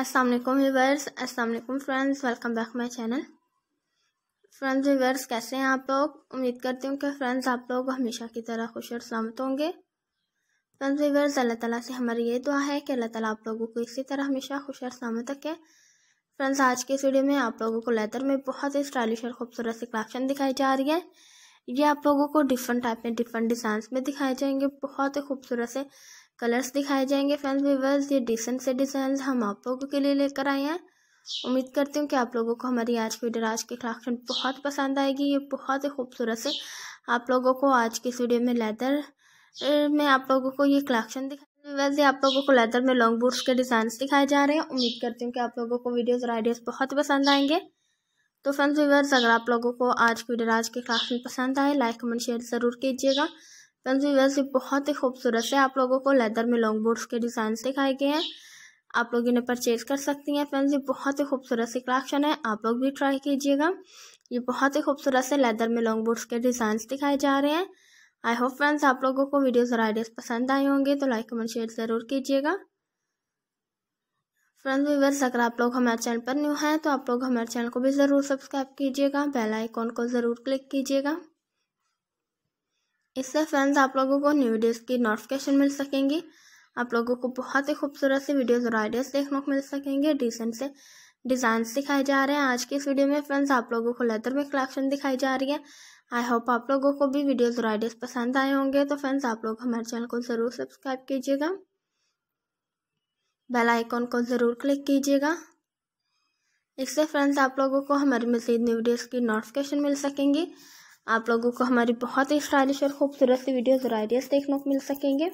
अस्सलाम वालेकुम व्यूवर्स अस्सलाम वालेकुम friends welcome back my channel friends viewers कैसे हैं आप लोग उम्मीद करती हूँ कि फ्रेंड्स आप लोग हमेशा की तरह खुश और सलामत होंगे फ्रेंड्स व्यूवर्स अल्लाह ताला से हमारी ये दुआ है कि अल्लाह ताला आप लोगों को इसी तरह हमेशा खुश और सलामत रखे फ्रेंड्स आज के इस वीडियो में आप लोगों को लेदर में बहुत ही स्टाइलिश और खूबसूरत सी कलेक्शन दिखाई जा रही है ये आप लोगों को डिफरेंट टाइप में डिफरेंट डिजाइन में दिखाए जाएंगे बहुत ही खूबसूरत से कलर्स दिखाए जाएंगे फ्रेंड्स वीवर्स ये डिसेंट से डिज़ाइन हम आप लोगों के लिए लेकर आए हैं उम्मीद करती हूँ कि आप लोगों को हमारी आज की वीडियो आज की कलेक्शन बहुत पसंद आएगी ये बहुत ही खूबसूरत से आप लोगों को आज की इस वीडियो में लेदर में आप लोगों को ये कलेक्शन दिखा वैसे आप लोगों को लेदर में लॉन्ग बूट्स के डिज़ाइन दिखाए जा रहे हैं उम्मीद करती हूँ कि आप लोगों को वीडियोज़ और आइडियाज़ बहुत पसंद आएंगे तो फ्रेंड्स व्यूवर्स अगर आप लोगों को आज की वीडियो आज के क्लास पसंद आए लाइक कमेंट शेयर ज़रूर कीजिएगा पेंसिल ये बहुत ही खूबसूरत है आप लोगों को लेदर में लॉन्ग बोर्ड्स के डिज़ाइन दिखाए गए हैं आप लोग इन्हें परचेज कर सकती हैं ये बहुत ही खूबसूरत सी कलेक्शन है आप लोग भी ट्राई कीजिएगा ये बहुत ही खूबसूरत से लेदर में लॉन्ग बोर्ड्स के डिज़ाइन दिखाए जा रहे हैं आई होप फ्रेंड्स आप लोगों को वीडियोज़ और आइडियाज़ पसंद आए होंगे तो लाइक कमेंट शेयर ज़रूर कीजिएगा फ्रेंड्स व्यूवर्स अगर आप लोग हमारे चैनल पर न्यू हैं तो आप लोग हमारे चैनल को भी ज़रूर सब्सक्राइब कीजिएगा बेल आइकॉन को ज़रूर क्लिक कीजिएगा इससे फ्रेंड्स आप लोगों को न्यू वीडियोस की नोटिफिकेशन मिल सकेंगी आप लोगों को बहुत ही खूबसूरत से वीडियोस और आइडियाज़ देखने को मिल सकेंगे डिसेंट से डिज़ाइन दिखाए जा रहे हैं आज की इस वीडियो में फ्रेंड्स आप लोगों को लेदर में कलेक्शन दिखाई जा रही है आई होप आप लोगों को भी वीडियोज और आइडियाज़ पसंद आए होंगे तो फ्रेंड्स आप लोग हमारे चैनल को ज़रूर सब्सक्राइब कीजिएगा बेल आइकॉन को ज़रूर क्लिक कीजिएगा इससे फ्रेंड्स आप लोगों को हमारी मजीद न्यू वीडियोज़ की नोटिफिकेशन मिल सकेंगी आप लोगों को हमारी बहुत ही स्टाइलिश और खूबसूरत सी वीडियोज़ और आइडियाज़ देखने को मिल सकेंगे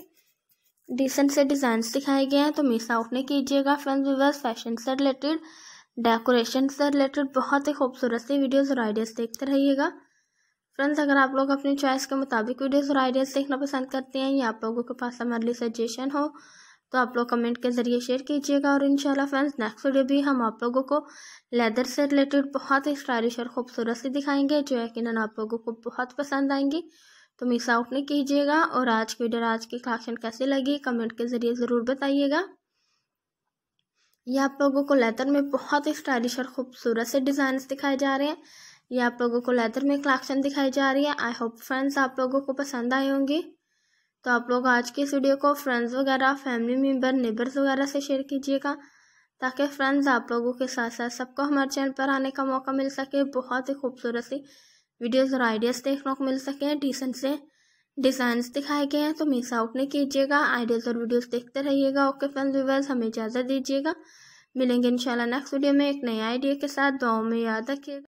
डिसेंट से डिजाइन दिखाए गए हैं तो मिस आउट नहीं कीजिएगा फ्रेंड्स व्यूवर्स फैशन से रिलेटेड डेकोरेशन से रिलेटेड बहुत ही खूबसूरत सी वीडियोज़ और आइडियाज़ देखते रहिएगा फ्रेंड्स अगर आप लोग अपनी चॉइस के मुताबिक वीडियोज़ और आइडियाज़ देखना पसंद करते हैं या आप लोगों के पास हमारे लिए सजेशन हो तो आप लोग कमेंट के ज़रिए शेयर कीजिएगा और इंशाल्लाह फ्रेंड्स नेक्स्ट वीडियो भी हम आप लोगों को लेदर से रिलेटेड बहुत ही स्टाइलिश और खूबसूरत से दिखाएंगे जो यकीन आप लोगों को बहुत पसंद आएंगी तो मिस आउट नहीं कीजिएगा और आज की वीडियो आज की कलेक्शन कैसी लगी कमेंट के ज़रिए ज़रूर बताइएगा ये आप लोगों को लेदर में बहुत ही स्टाइलिश और खूबसूरत से डिज़ाइन दिखाए जा रहे हैं यह आप लोगों को लेदर में कलेक्शन दिखाई जा रही है आई होप फ्रेंड्स आप लोगों को पसंद आए होंगे तो आप लोग आज की इस वीडियो को फ्रेंड्स वगैरह फैमिली मेम्बर नेबर्स वगैरह से शेयर कीजिएगा ताकि फ्रेंड्स आप लोगों के साथ साथ सबको हमारे चैनल पर आने का मौका मिल सके बहुत ही खूबसूरत सी वीडियोज़ और आइडियाज़ देखने को मिल सकें डिसेंट से डिज़ाइंस दिखाए गए हैं तो मिस आउट नहीं कीजिएगा आइडियाज़ और वीडियोज़ देखते रहिएगा ओके फ्रेंड्स व्यूवर्स हमें इजाज़त दीजिएगा मिलेंगे इंशाल्लाह नेक्स्ट वीडियो में एक नए आइडिया के साथ दुआओं में याद रखिएगा